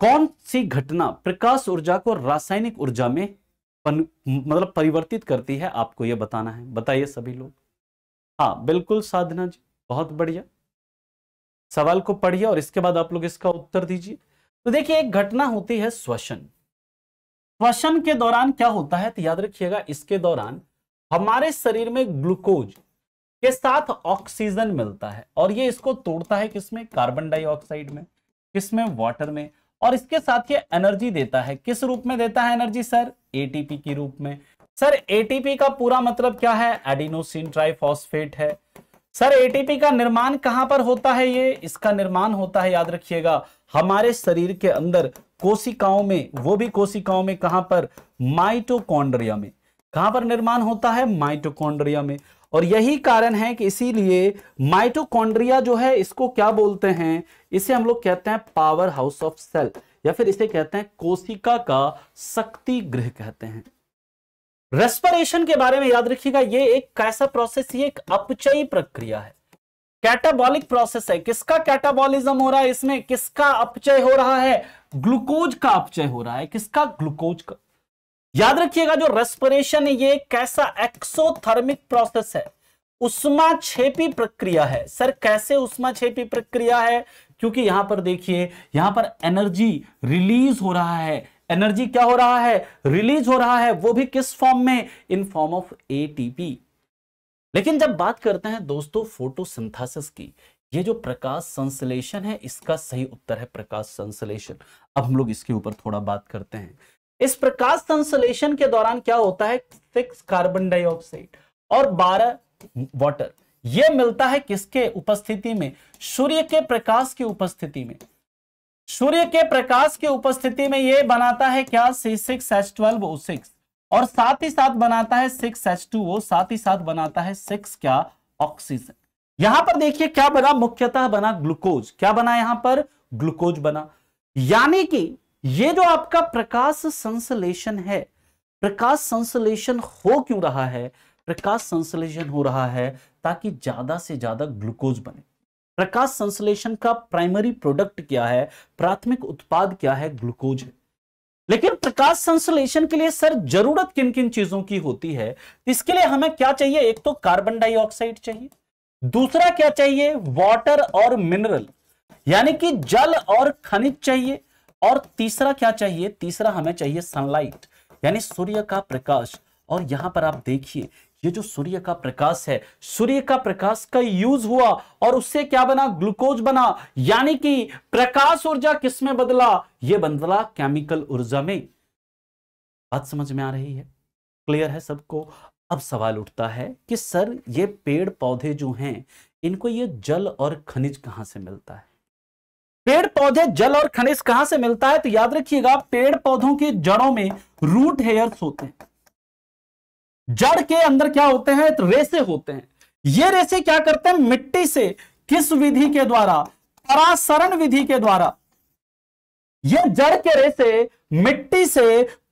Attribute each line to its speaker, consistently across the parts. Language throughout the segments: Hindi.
Speaker 1: कौन सी घटना प्रकाश ऊर्जा को रासायनिक ऊर्जा में पन, मतलब परिवर्तित करती है आपको यह बताना है बताइए सभी लोग हाँ बिल्कुल साधना जी बहुत बढ़िया सवाल को पढ़िए और इसके बाद आप लोग इसका उत्तर दीजिए तो देखिए एक घटना होती है श्वसन श्वसन के दौरान क्या होता है तो याद रखिएगा इसके दौरान हमारे शरीर में ग्लूकोज के साथ ऑक्सीजन मिलता है और ये इसको तोड़ता है किसमें कार्बन डाइऑक्साइड में किसमें वाटर में और इसके साथ ये एनर्जी देता है किस रूप में देता है एनर्जी सर एटीपी के रूप में सर एटीपी का पूरा मतलब क्या है एडिनोसिन ट्राइफॉस्फेट है सर एटीपी का निर्माण कहां पर होता है ये इसका निर्माण होता है याद रखिएगा हमारे शरीर के अंदर कोशिकाओं में वो भी कोशिकाओं में कहां पर माइटोकॉन्ड्रिया में कहां पर निर्माण होता है माइटोकॉन्ड्रिया में और यही कारण है कि इसीलिए माइटोकॉन्ड्रिया जो है इसको क्या बोलते हैं इसे हम लोग कहते हैं पावर हाउस ऑफ सेल या फिर इसे कहते हैं कोशिका का शक्ति गृह कहते हैं रेस्परेशन के बारे में याद रखिएगा ये एक कैसा प्रोसेस ये एक अपचयी प्रक्रिया है कैटाबॉलिक प्रोसेस है किसका कैटाबॉलिज्म हो रहा है इसमें किसका अपचय हो रहा है ग्लूकोज का अपचय हो रहा है किसका ग्लूकोज का याद रखिएगा जो रेस्पिरेशन है ये कैसा एक्सोथर्मिक प्रोसेस है उष्मा छेपी प्रक्रिया है सर कैसे उष्मा छेपी प्रक्रिया है क्योंकि यहां पर देखिए यहां पर एनर्जी रिलीज हो रहा है एनर्जी क्या हो रहा है रिलीज हो रहा है वो भी किस फॉर्म में इन फॉर्म ऑफ एटीपी लेकिन जब बात करते हैं दोस्तों फोटोसिंथेसिस की ये जो प्रकाश संश्लेषण है इसका सही उत्तर है प्रकाश संश्लेषण अब हम लोग इसके ऊपर थोड़ा बात करते हैं इस प्रकाश संश्लेषण के दौरान क्या होता है सिक्स कार्बन डाइऑक्साइड और बारह वाटर यह मिलता है किसके उपस्थिति में सूर्य के प्रकाश की उपस्थिति में सूर्य के प्रकाश की उपस्थिति में यह बनाता है क्या C six H twelve O six और साथ ही साथ बनाता है सिक्स एच टू ओ साथ ही साथ बनाता है सिक्स क्या ऑक्सीजन यहां पर देखिए क्या बना मुख्यतः बना ग्लूकोज क्या बना यहां पर ग्लूकोज बना यानी कि ये जो आपका प्रकाश संश्लेषण है प्रकाश संश्लेषण हो क्यों रहा है प्रकाश संश्लेषण हो रहा है ताकि ज्यादा से ज्यादा ग्लूकोज बने प्रकाश संश्लेषण का प्राइमरी प्रोडक्ट क्या है प्राथमिक उत्पाद क्या है ग्लूकोज है लेकिन प्रकाश संश्लेषण के लिए सर जरूरत किन किन चीजों की होती है इसके लिए हमें क्या चाहिए एक तो कार्बन डाइऑक्साइड चाहिए दूसरा क्या चाहिए वाटर और मिनरल यानी कि जल और खनिज चाहिए और तीसरा क्या चाहिए तीसरा हमें चाहिए सनलाइट यानी सूर्य का प्रकाश और यहां पर आप देखिए ये जो सूर्य का प्रकाश है सूर्य का प्रकाश का यूज हुआ और उससे क्या बना ग्लूकोज बना यानी कि प्रकाश ऊर्जा किसमें बदला ये बदला केमिकल ऊर्जा में बात समझ में आ रही है क्लियर है सबको अब सवाल उठता है कि सर ये पेड़ पौधे जो हैं इनको ये जल और खनिज कहां से मिलता है पेड़ पौधे जल और खनिज कहां से मिलता है तो याद रखिएगा पेड़ पौधों की जड़ों में रूट हेयर्स होते हैं जड़ के अंदर क्या होते हैं तो रेसे होते हैं ये रेसे क्या करते हैं मिट्टी से किस विधि के द्वारा परासरण विधि के द्वारा ये जड़ के रेसे मिट्टी से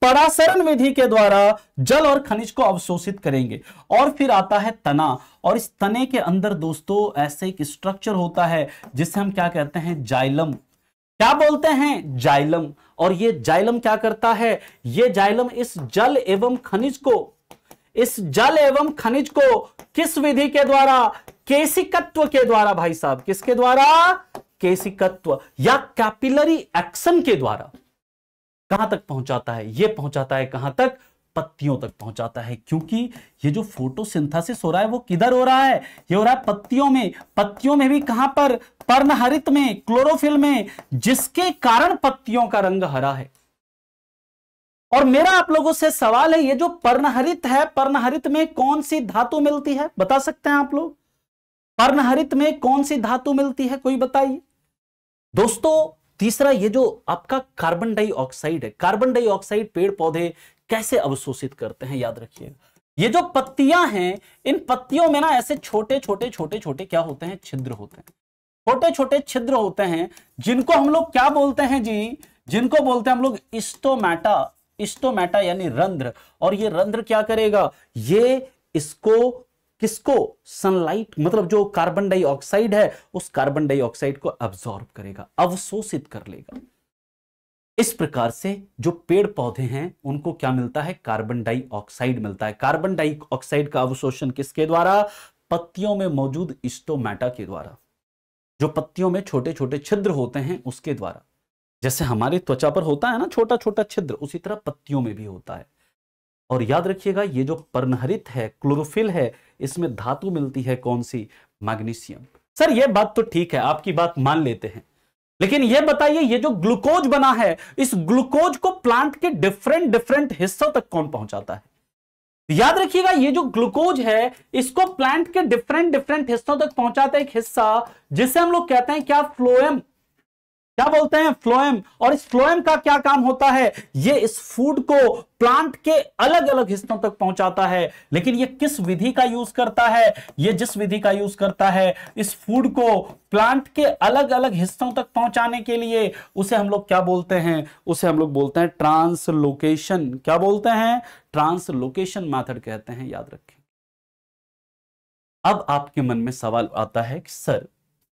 Speaker 1: परासरण विधि के द्वारा जल और खनिज को अवशोषित करेंगे और फिर आता है तना और इस तने के अंदर दोस्तों ऐसे एक स्ट्रक्चर होता है जिसे हम क्या कहते हैं जाइलम क्या बोलते हैं जाइलम और ये जाइलम क्या करता है ये जाइलम इस जल एवं खनिज को इस जल एवं खनिज को किस विधि के द्वारा केसिकत्व के द्वारा भाई साहब किसके द्वारा केसिकत्व या कैपिलरी एक्शन के द्वारा कहां तक पहुंचाता है ये पहुंचाता है कहां तक पत्तियों तक पहुंचाता है क्योंकि ये जो फोटोसिंथेसिस हो रहा है वो किधर हो रहा है ये हो रहा है पत्तियों में पत्तियों में भी कहां पर पर्णहरित में क्लोरोफिल में जिसके कारण पत्तियों का रंग हरा है और मेरा आप लोगों से सवाल है ये जो पर्णहरित है पर्णहरित में कौन सी धातु मिलती है बता सकते हैं आप लोग पर्णहरित में कौन सी धातु मिलती है कोई बताइए दोस्तों तीसरा ये जो आपका कार्बन डाइऑक्साइड है कार्बन डाइऑक्साइड पेड़ पौधे कैसे अवशोषित करते हैं याद रखिएगा ये जो पत्तियां हैं इन पत्तियों में ना ऐसे छोटे छोटे छोटे छोटे क्या होते हैं छिद्र होते हैं छोटे छोटे छिद्र होते हैं जिनको हम लोग क्या बोलते हैं जी जिनको बोलते हैं हम लोग इस्टोमैटा इस्टोमैटा यानी रंध्र और ये रंध्र क्या करेगा ये इसको किसको सनलाइट मतलब जो कार्बन डाइऑक्साइड है उस कार्बन डाइऑक्साइड को अब्सॉर्ब करेगा अवशोषित कर लेगा इस प्रकार से जो पेड़ पौधे हैं उनको क्या मिलता है कार्बन डाइऑक्साइड मिलता है कार्बन डाइऑक्साइड का अवशोषण किसके द्वारा पत्तियों में मौजूद स्टोमेटा के द्वारा जो पत्तियों में छोटे छोटे छिद्र होते हैं उसके द्वारा जैसे हमारे त्वचा पर होता है ना छोटा छोटा छिद्र उसी तरह पत्तियों में भी होता है और याद रखिएगा ये जो परनहरित है क्लोरोफिल है इसमें धातु मिलती है कौन सी मैग्नीशियम सर ये बात तो ठीक है आपकी बात मान लेते हैं लेकिन ये बताइए ये जो ग्लूकोज बना है इस ग्लूकोज को प्लांट के डिफरेंट डिफरेंट हिस्सों तक कौन पहुंचाता है याद रखिएगा ये जो ग्लूकोज है इसको प्लांट के डिफरेंट डिफरेंट हिस्सों तक पहुंचाता है एक हिस्सा जिसे हम लोग कहते हैं क्या फ्लोएम क्या बोलते हैं फ्लोएम और इस फ्लोएम का क्या काम होता है ये इस फूड को प्लांट के अलग अलग हिस्सों तक पहुंचाता है लेकिन ये किस विधि का यूज करता है ये जिस विधि का यूज करता है इस फूड को प्लांट के अलग अलग हिस्सों तक पहुंचाने के लिए उसे हम लोग क्या बोलते हैं उसे हम लोग बोलते हैं ट्रांसलोकेशन क्या बोलते हैं ट्रांसलोकेशन मैथड कहते हैं याद रखें अब आपके मन में सवाल आता है कि सर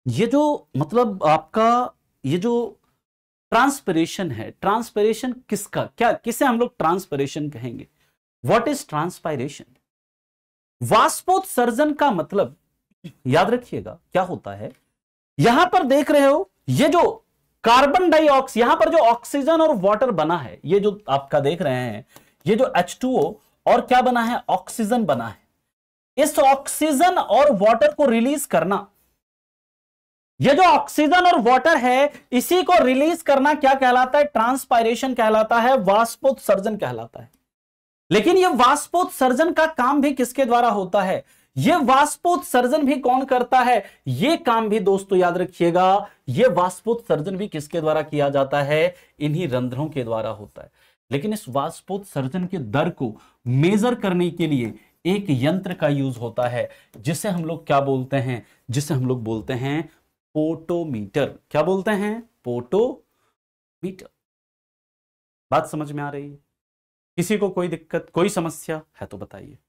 Speaker 1: ये जो मतलब आपका ये जो ट्रांसपरेशन है ट्रांसपरेशन किसका क्या किसे हम लोग ट्रांसपरेशन कहेंगे व्हाट इज ट्रांसपायरेशन वाष्पोत्सर्जन का मतलब याद रखिएगा क्या होता है यहां पर देख रहे हो ये जो कार्बन डाइऑक्स यहां पर जो ऑक्सीजन और वाटर बना है ये जो आपका देख रहे हैं ये जो H2O और क्या बना है ऑक्सीजन बना है इस ऑक्सीजन और वाटर को रिलीज करना ये जो ऑक्सीजन और वाटर है इसी को रिलीज करना क्या कहलाता है ट्रांसपायरेशन कहलाता है वाष्पोत्सर्जन कहलाता है लेकिन यह वाष्पोत्सर्जन का काम भी किसके द्वारा होता है यह वाष्पोत्सर्जन भी कौन करता है यह काम भी दोस्तों याद रखिएगा यह वाष्पोत्सर्जन भी किसके द्वारा किया जाता है इन्हीं रंध्रों के द्वारा होता है लेकिन इस वाष्पोत्सर्जन के दर को मेजर करने के लिए एक यंत्र का यूज होता है जिसे हम लोग क्या बोलते हैं जिसे हम लोग बोलते हैं पोटोमीटर क्या बोलते हैं पोटोमीटर बात समझ में आ रही है किसी को कोई दिक्कत कोई समस्या है तो बताइए